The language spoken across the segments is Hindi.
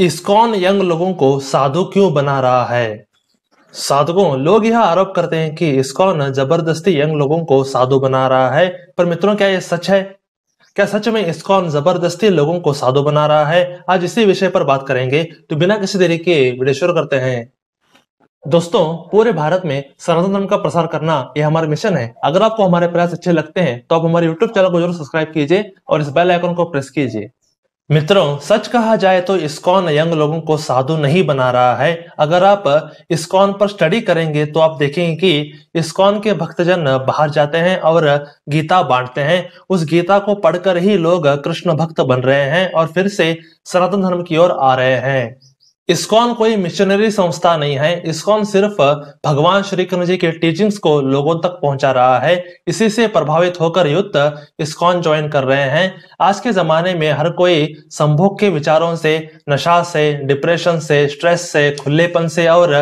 इस्कॉन यंग लोगों को साधु क्यों बना रहा है साधुओं लोग यह आरोप करते हैं कि इस्कॉन जबरदस्ती यंग लोगों को साधु बना रहा है पर मित्रों क्या यह सच है क्या सच में इस्कॉन जबरदस्ती लोगों को साधु बना रहा है आज इसी विषय पर बात करेंगे तो बिना किसी देरी के वीडियो शुरू करते हैं दोस्तों पूरे भारत में सनातन धर्म का प्रसार करना यह हमारा मिशन है अगर आपको हमारे प्रयास अच्छे लगते हैं तो आप हमारे यूट्यूब चैनल को जरूर सब्सक्राइब कीजिए और इस बेल आइकन को प्रेस कीजिए मित्रों सच कहा जाए तो इस्कॉन यंग लोगों को साधु नहीं बना रहा है अगर आप इस्कॉन पर स्टडी करेंगे तो आप देखेंगे कि इस्कॉन के भक्तजन बाहर जाते हैं और गीता बांटते हैं उस गीता को पढ़कर ही लोग कृष्ण भक्त बन रहे हैं और फिर से सनातन धर्म की ओर आ रहे हैं इसकॉन कोई मिशनरी संस्था नहीं है इसकॉन सिर्फ भगवान श्री कृष्ण जी के टीचिंग्स को लोगों तक पहुंचा रहा है इसी से प्रभावित होकर युद्ध इसकॉन ज्वाइन कर रहे हैं आज के जमाने में हर कोई संभोग के विचारों से नशा से डिप्रेशन से स्ट्रेस से खुलेपन से और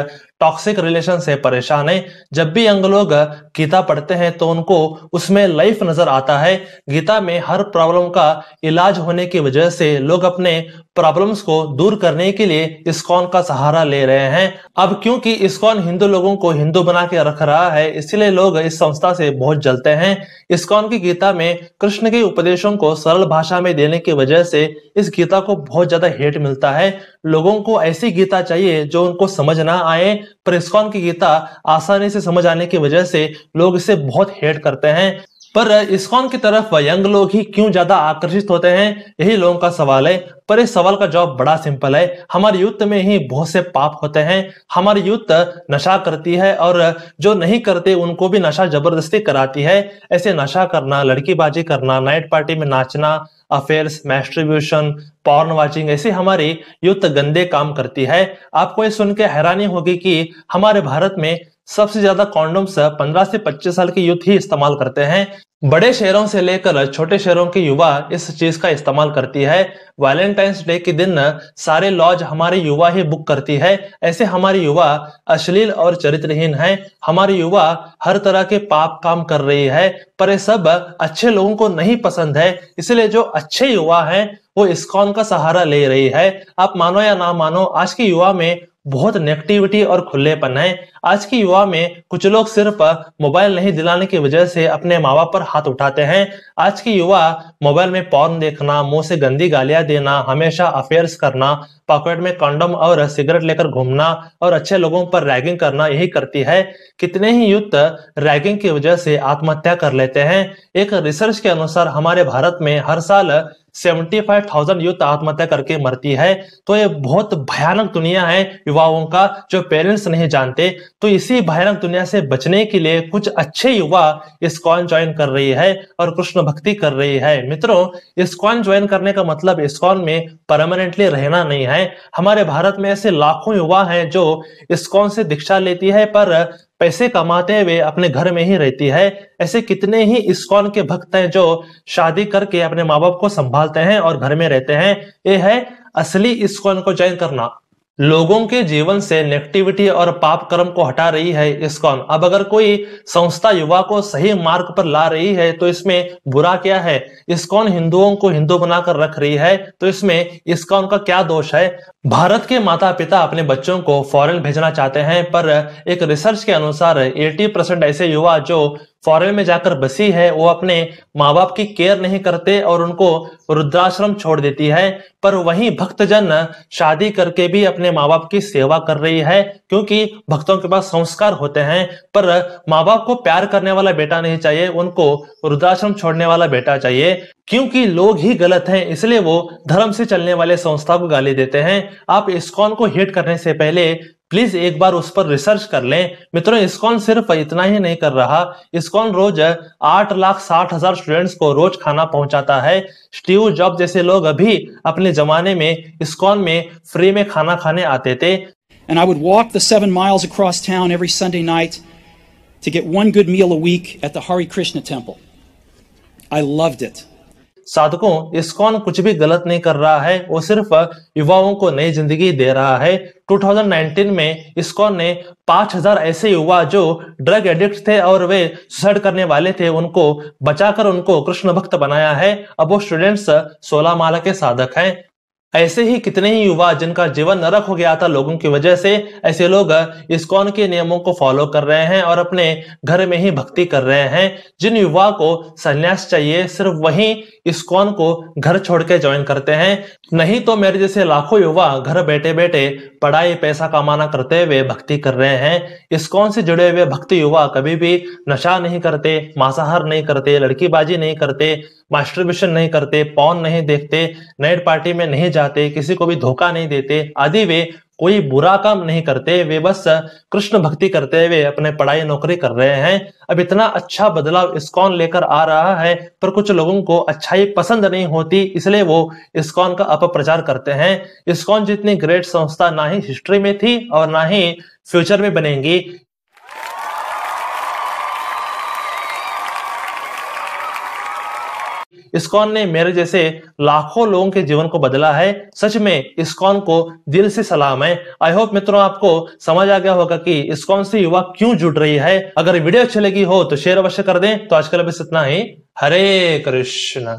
टॉक्सिक रिलेशन से परेशान है जब भी यंग लोग गीता पढ़ते हैं तो उनको उसमें लाइफ नजर आता है गीता में हर प्रॉब्लम का इलाज होने की वजह से लोग अपने प्रॉब्लम्स को दूर करने के लिए इस्कॉन का सहारा ले रहे हैं अब क्योंकि इस्कॉन हिंदू लोगों को हिंदू बना के रख रहा है इसलिए लोग इस संस्था से बहुत जलते हैं इस्कॉन की गीता में कृष्ण के उपदेशों को सरल भाषा में देने की वजह से इस गीता को बहुत ज्यादा हेट मिलता है लोगों को ऐसी गीता चाहिए जो उनको समझ ना आए पर इस्कॉन की गीता आसानी से समझ आने की वजह से लोग इसे बहुत हेट करते हैं पर इस्कॉन की तरफ यंग लोग ही क्यों ज्यादा आकर्षित होते हैं यही लोगों का सवाल है पर इस सवाल का जवाब बड़ा सिंपल है हमारे युद्ध में ही बहुत से पाप होते हैं हमारी युद्ध नशा करती है और जो नहीं करते उनको भी नशा जबरदस्ती कराती है ऐसे नशा करना लड़कीबाजी करना नाइट पार्टी में नाचना अफेयर्स मैस्ट्रीब्यूशन पॉर्न वाचिंग ऐसे हमारी युद्ध गंदे काम करती है आपको ये सुन के हैरानी होगी कि हमारे भारत में सबसे ज्यादा कॉन्डोम्स 15 से 25 साल के युद्ध ही इस्तेमाल करते हैं बड़े शहरों से लेकर छोटे शहरों के युवा इस चीज का इस्तेमाल करती है वैलेंटाइंस डे के दिन सारे लॉज हमारे युवा ही बुक करती है ऐसे हमारे युवा अश्लील और चरित्रहीन हैं हमारे युवा हर तरह के पाप काम कर रही है पर ये सब अच्छे लोगों को नहीं पसंद है इसलिए जो अच्छे युवा हैं वो इस्कॉन का सहारा ले रही है आप मानो या ना मानो आज के युवा में बहुत नेगेटिविटी और खुलेपन है आज की युवा में कुछ लोग सिर्फ मोबाइल नहीं दिलाने की वजह से अपने माँ बाप पर हाथ उठाते हैं आज की युवा मोबाइल में पॉर्न देखना मुंह से गंदी गालियां देना हमेशा अफेयर्स करना पॉकेट में कंडम और सिगरेट लेकर घूमना और अच्छे लोगों पर रैगिंग करना यही करती है कितने ही युद्ध रैगिंग की वजह से आत्महत्या कर लेते हैं एक रिसर्च के अनुसार हमारे भारत में हर साल सेवेंटी फाइव थाउजेंड यूथ आत्महत्या करके मरती है तो ये बहुत भयानक दुनिया है युवाओं का जो पेरेंट्स नहीं जानते तो इसी भयानक दुनिया से बचने के लिए कुछ अच्छे युवा इस्कॉन ज्वाइन कर रही है और कृष्ण भक्ति कर रही है मित्रों इस्कॉन ज्वाइन करने का मतलब इस्कॉन में परमानेंटली रहना नहीं है हमारे भारत में ऐसे लाखों युवा हैं जो इस्कॉन से दीक्षा लेती है पर पैसे कमाते हुए अपने घर में ही रहती है ऐसे कितने ही इस्कॉन के भक्त हैं जो शादी करके अपने माँ बाप को संभालते हैं और घर में रहते हैं ये है असली इस्कॉन को ज्वाइन करना लोगों के जीवन से नेगेटिविटी और पाप कर्म को हटा रही है इसकॉन अब अगर कोई संस्था युवा को सही मार्ग पर ला रही है तो इसमें बुरा क्या है इसकॉन हिंदुओं को हिंदू बनाकर रख रही है तो इसमें इसकॉन का क्या दोष है भारत के माता पिता अपने बच्चों को फॉरेन भेजना चाहते हैं पर एक रिसर्च के अनुसार 80 परसेंट ऐसे युवा जो फॉरेन में जाकर बसी है वो अपने माँ बाप की केयर नहीं करते और उनको वृद्धाश्रम छोड़ देती है पर वही भक्तजन शादी करके भी अपने माँ बाप की सेवा कर रही है क्योंकि भक्तों के पास संस्कार होते हैं पर माँ बाप को प्यार करने वाला बेटा नहीं चाहिए उनको वृद्धाश्रम छोड़ने वाला बेटा चाहिए क्योंकि लोग ही गलत हैं इसलिए वो धर्म से चलने वाले संस्था को गाली देते हैं आप इस्कॉन को हिट करने से पहले प्लीज एक बार उस पर रिसर्च कर लें मित्रों इसकॉन सिर्फ इतना ही नहीं कर रहा इसकॉन रोज आठ लाख साठ हजार स्टूडेंट्स को रोज खाना पहुंचाता है स्टीव जॉब जैसे लोग अभी अपने जमाने में इसकॉन में फ्री में खाना खाने आते थे And I would walk the seven miles across town every Sunday night to get one good meal a week at the Hari Krishna temple. I loved it. साधकों इसकॉन कुछ भी गलत नहीं कर रहा है वो सिर्फ युवाओं को नई जिंदगी दे रहा है 2019 में इसकॉन ने 5000 ऐसे युवा जो ड्रग एडिक्ट थे और वे सुसाइड करने वाले थे उनको बचाकर उनको कृष्ण भक्त बनाया है अब वो स्टूडेंट्स सोलह माला के साधक हैं ऐसे ही कितने ही युवा जिनका जीवन नरक हो गया था लोगों की वजह से ऐसे लोग इसकोन के नियमों को फॉलो कर रहे हैं और अपने घर में ही भक्ति कर रहे हैं जिन युवा को संन्यास चाहिए सिर्फ वही कौन को घर छोड़ के ज्वाइन करते हैं नहीं तो मेरे जैसे लाखों युवा घर बैठे बैठे पढ़ाई पैसा कमाना करते हुए भक्ति कर रहे हैं इस कौन से जुड़े हुए भक्ति युवा कभी भी नशा नहीं करते मांसाहार नहीं करते लड़कीबाजी नहीं करते मास्टरबेशन नहीं करते पौन नहीं देखते नाइट पार्टी में नहीं जाते किसी को भी धोखा नहीं देते आदि वे कोई बुरा काम नहीं करते वे बस कृष्ण भक्ति करते हुए अपने पढ़ाई नौकरी कर रहे हैं अब इतना अच्छा बदलाव इस्कॉन लेकर आ रहा है पर कुछ लोगों को अच्छाई पसंद नहीं होती इसलिए वो इस्कॉन का अपप्रचार करते हैं इस्कॉन जितनी ग्रेट संस्था ना ही हिस्ट्री में थी और ना ही फ्यूचर में बनेंगी इस्कॉन ने मेरे जैसे लाखों लोगों के जीवन को बदला है सच में इस्कॉन को दिल से सलाम है आई होप मित्रों आपको समझ आ गया होगा कि इस्कॉन से युवा क्यों जुड़ रही है अगर वीडियो अच्छी लगी हो तो शेयर अवश्य कर दें तो आजकल बस इतना ही हरे कृष्ण